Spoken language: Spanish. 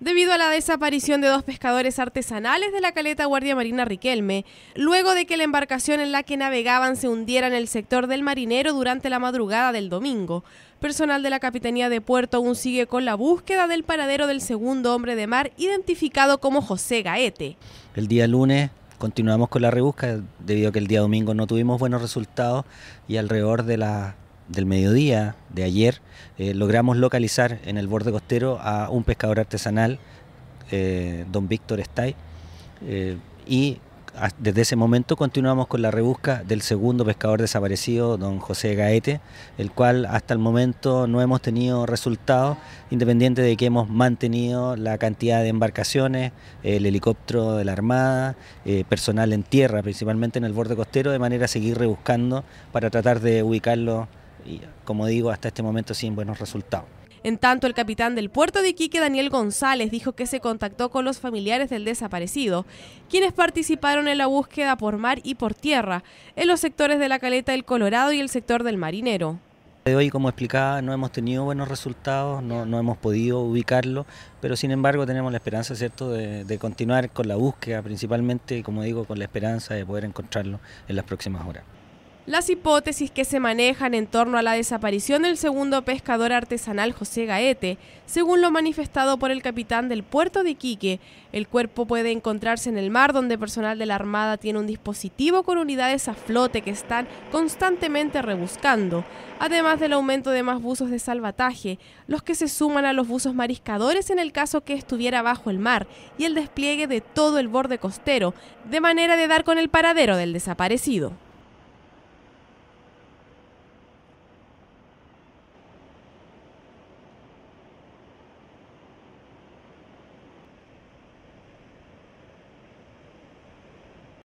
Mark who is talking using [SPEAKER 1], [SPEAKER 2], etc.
[SPEAKER 1] debido a la desaparición de dos pescadores artesanales de la caleta Guardia Marina Riquelme, luego de que la embarcación en la que navegaban se hundiera en el sector del marinero durante la madrugada del domingo. Personal de la Capitanía de Puerto aún sigue con la búsqueda del paradero del segundo hombre de mar identificado como José Gaete.
[SPEAKER 2] El día lunes continuamos con la rebusca debido a que el día domingo no tuvimos buenos resultados y alrededor de la del mediodía de ayer eh, logramos localizar en el borde costero a un pescador artesanal, eh, don Víctor Estay... Eh, y desde ese momento continuamos con la rebusca del segundo pescador desaparecido, don José Gaete, el cual hasta el momento no hemos tenido resultados, independiente de que hemos mantenido la cantidad de embarcaciones, el helicóptero de la Armada, personal en tierra, principalmente en el borde costero, de manera a seguir rebuscando para tratar de ubicarlo y, como digo, hasta este momento sin buenos resultados.
[SPEAKER 1] En tanto, el capitán del puerto de Iquique, Daniel González, dijo que se contactó con los familiares del desaparecido, quienes participaron en la búsqueda por mar y por tierra, en los sectores de la Caleta del Colorado y el sector del Marinero.
[SPEAKER 2] De hoy, como explicaba, no hemos tenido buenos resultados, no, hemos podido ubicarlo, pero sin embargo tenemos la esperanza, ¿cierto?, de, continuar con la búsqueda principalmente, como digo, con la esperanza de poder encontrarlo en las próximas horas.
[SPEAKER 1] Las hipótesis que se manejan en torno a la desaparición del segundo pescador artesanal José Gaete, según lo manifestado por el capitán del puerto de Iquique, el cuerpo puede encontrarse en el mar donde personal de la Armada tiene un dispositivo con unidades a flote que están constantemente rebuscando, además del aumento de más buzos de salvataje, los que se suman a los buzos mariscadores en el caso que estuviera bajo el mar y el despliegue de todo el borde costero, de manera de dar con el paradero del desaparecido.